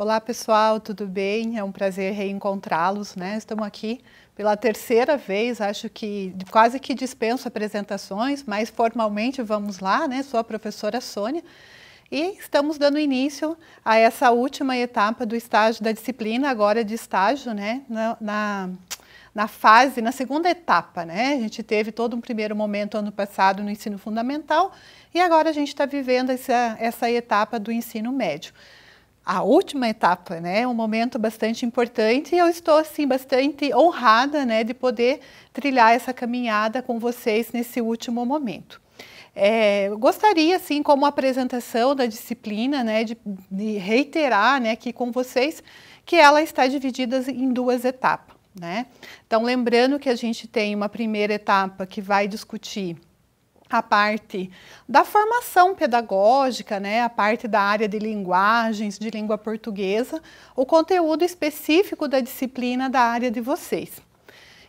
Olá pessoal, tudo bem? É um prazer reencontrá-los, né? Estamos aqui pela terceira vez, acho que quase que dispenso apresentações, mas formalmente vamos lá, né? Sou a professora Sônia e estamos dando início a essa última etapa do estágio da disciplina, agora de estágio, né? na, na na fase, na segunda etapa, né? A gente teve todo um primeiro momento ano passado no ensino fundamental e agora a gente está vivendo essa, essa etapa do ensino médio a última etapa, né? É um momento bastante importante e eu estou assim bastante honrada, né, de poder trilhar essa caminhada com vocês nesse último momento. É, gostaria, assim, como apresentação da disciplina, né, de, de reiterar, né, aqui com vocês, que ela está dividida em duas etapas, né? Então, lembrando que a gente tem uma primeira etapa que vai discutir a parte da formação pedagógica, né, a parte da área de linguagens, de língua portuguesa, o conteúdo específico da disciplina da área de vocês.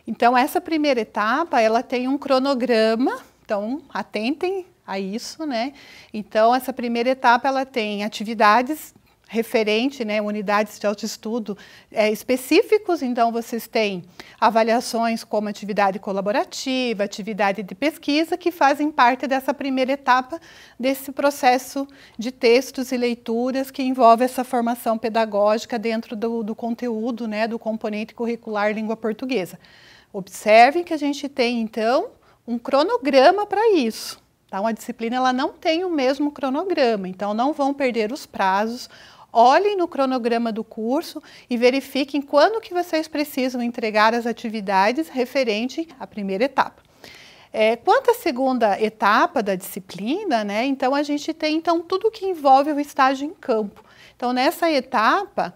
Então, essa primeira etapa, ela tem um cronograma, então atentem a isso, né? Então, essa primeira etapa, ela tem atividades referente, né, unidades de autoestudo é, específicos. Então, vocês têm avaliações como atividade colaborativa, atividade de pesquisa, que fazem parte dessa primeira etapa desse processo de textos e leituras que envolve essa formação pedagógica dentro do, do conteúdo, né, do componente curricular língua portuguesa. Observem que a gente tem, então, um cronograma para isso. Tá? Uma disciplina ela não tem o mesmo cronograma, então não vão perder os prazos olhem no cronograma do curso e verifiquem quando que vocês precisam entregar as atividades referente à primeira etapa. É, quanto à segunda etapa da disciplina, né, então a gente tem então tudo que envolve o estágio em campo. Então nessa etapa,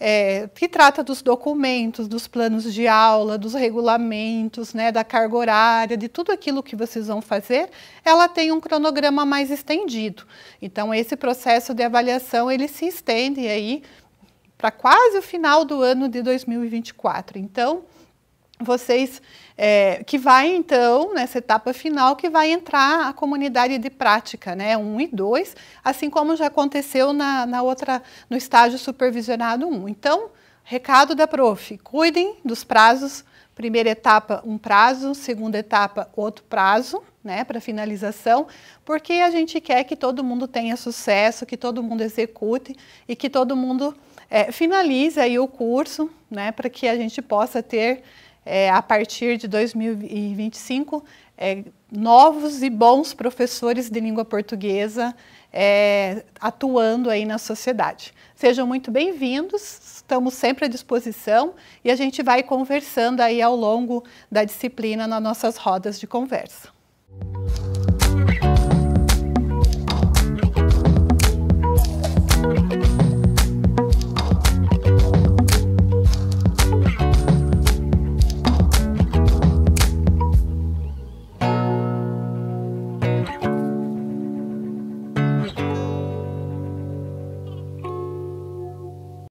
é, que trata dos documentos, dos planos de aula, dos regulamentos, né, da carga horária, de tudo aquilo que vocês vão fazer, ela tem um cronograma mais estendido. Então, esse processo de avaliação ele se estende aí para quase o final do ano de 2024. Então, vocês é, que vai então nessa etapa final que vai entrar a comunidade de prática, né, um e dois assim como já aconteceu na, na outra no estágio supervisionado 1. Um. Então, recado da prof, cuidem dos prazos, primeira etapa um prazo, segunda etapa outro prazo, né, para finalização, porque a gente quer que todo mundo tenha sucesso, que todo mundo execute e que todo mundo é, finalize aí o curso, né, para que a gente possa ter é, a partir de 2025, é, novos e bons professores de língua portuguesa é, atuando aí na sociedade. Sejam muito bem-vindos, estamos sempre à disposição e a gente vai conversando aí ao longo da disciplina nas nossas rodas de conversa.